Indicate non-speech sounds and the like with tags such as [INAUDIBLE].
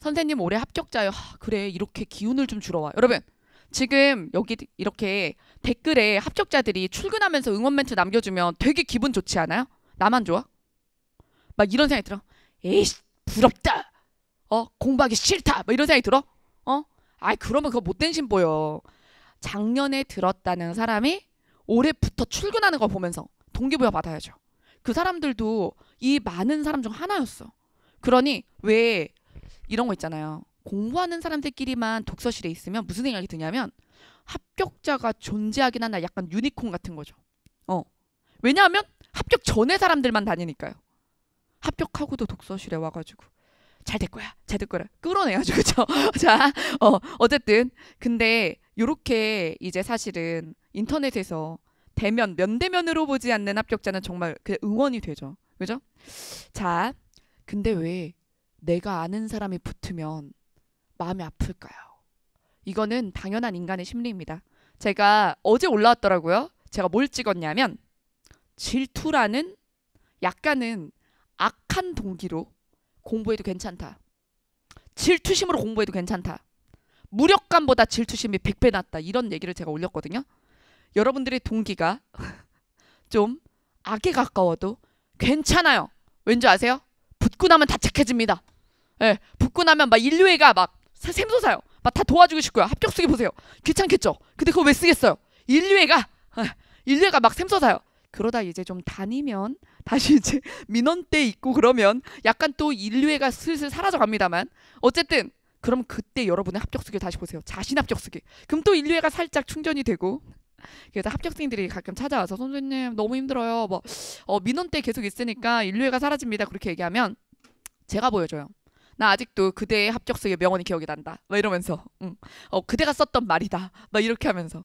선생님 올해 합격자요. 하, 그래 이렇게 기운을 좀 주러 와. 여러분 지금 여기 이렇게 댓글에 합격자들이 출근하면서 응원 멘트 남겨주면 되게 기분 좋지 않아요? 나만 좋아? 막 이런 생각이 들어. 에이씨 부럽다. 어 공부하기 싫다. 막 이런 생각이 들어. 어? 아이 그러면 그거 못된 신보여. 작년에 들었다는 사람이 올해부터 출근하는 걸 보면서 동기부여 받아야죠. 그 사람들도 이 많은 사람 중 하나였어. 그러니 왜 이런 거 있잖아요. 공부하는 사람들끼리만 독서실에 있으면 무슨 생각이 드냐면 합격자가 존재하긴 하나 약간 유니콘 같은 거죠. 어. 왜냐하면 합격 전에 사람들만 다니니까요. 합격하고도 독서실에 와가지고 잘 될 거야, 잘 될 거야 끌어내야죠, [LAUGHS] 그죠? 렇 자, 어 어쨌든 근데 요렇게 이제 사실은 인터넷에서 대면 면대면으로 보지 않는 합격자는 정말 그 응원이 되죠, 그죠? 자, 근데 왜 내가 아는 사람이 붙으면 마음이 아플까요? 이거는 당연한 인간의 심리입니다. 제가 어제 올라왔더라고요. 제가 뭘 찍었냐면 질투라는 약간은 악한 동기로 공부해도 괜찮다. 질투심으로 공부해도 괜찮다. 무력감보다 질투심이 100배 낫다. 이런 얘기를 제가 올렸거든요. 여러분들의 동기가 [LAUGHS] 좀 악에 가까워도 괜찮아요. 왠지 아세요? 붙고 나면 다 착해집니다. 예, 붙고 나면 막 인류애가 막 샘솟아요. 막 다 도와주고 싶고요. 합격 쓰기 보세요. 귀찮겠죠? 근데 그거 왜 쓰겠어요? 인류애가 예, 인류애가 막 샘솟아요. 그러다 이제 좀 다니면 다시 이제 [LAUGHS] 민원때 있고 그러면 약간 또 인류애가 슬슬 사라져 갑니다만 어쨌든 그럼 그때 여러분의 합격수기 다시 보세요. 자신 합격수기. 그럼 또 인류애가 살짝 충전이 되고 그래서 합격생들이 가끔 찾아와서 선생님 너무 힘들어요. 뭐 어, 민원 때 계속 있으니까 인류애가 사라집니다. 그렇게 얘기하면 제가 보여줘요. 나 아직도 그대의 합격생의 명언이 기억이 난다. 막 이러면서, 응. 어, 그대가 썼던 말이다. 막 이렇게 하면서.